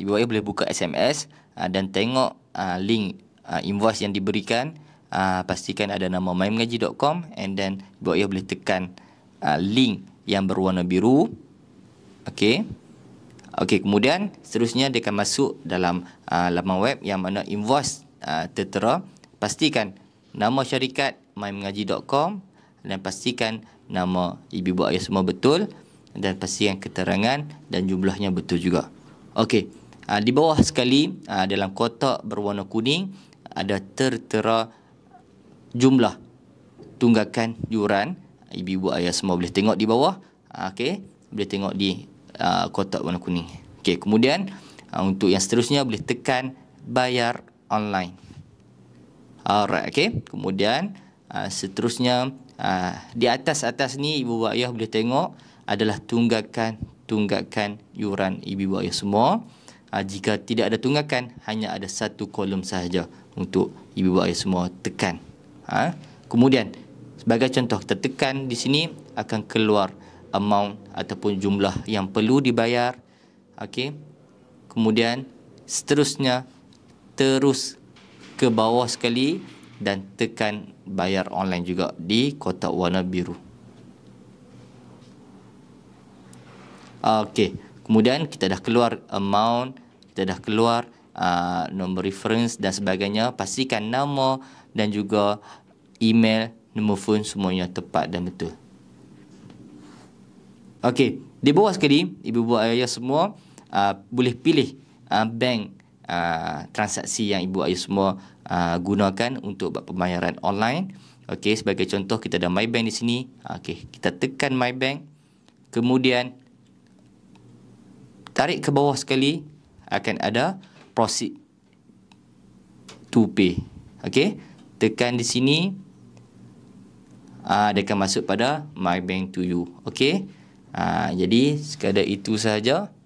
ibu bapa boleh buka SMS uh, ah, dan tengok uh, link uh, invoice yang diberikan uh, pastikan ada nama maimengaji.com and then ibu bapa boleh tekan uh, link yang berwarna biru okey okey kemudian seterusnya dia akan masuk dalam uh, laman web yang mana invoice uh, tertera pastikan nama syarikat maimengaji.com dan pastikan nama ibu bapa semua betul dan pastikan keterangan dan jumlahnya betul juga. Okey. Ah, di bawah sekali ah, dalam kotak berwarna kuning ada tertera jumlah tunggakan yuran ibu ibu ayah semua boleh tengok di bawah ah, okey boleh tengok di kotak warna kuning okey kemudian untuk yang seterusnya boleh tekan bayar online alright okey kemudian seterusnya di atas-atas ni ibu ibu ayah boleh tengok adalah tunggakan tunggakan yuran ibu ibu ayah semua uh, jika tidak ada tunggakan hanya ada satu kolom sahaja untuk ibu bapa semua tekan ha? kemudian sebagai contoh kita tekan di sini akan keluar amount ataupun jumlah yang perlu dibayar okey kemudian seterusnya terus ke bawah sekali dan tekan bayar online juga di kotak warna biru okey kemudian kita dah keluar amount kita dah keluar uh, nombor reference dan sebagainya pastikan nama dan juga email nombor phone semuanya tepat dan betul Okey, di bawah sekali ibu bapa ayah semua uh, boleh pilih uh, bank uh, transaksi yang ibu ayah semua uh, gunakan untuk buat pembayaran online. Okey, sebagai contoh kita ada MyBank di sini. Okey, kita tekan MyBank, Kemudian tarik ke bawah sekali akan ada proceed to pay. Okey, tekan di sini uh, dia akan masuk pada my bank to you. Okey. Uh, jadi sekadar itu sahaja.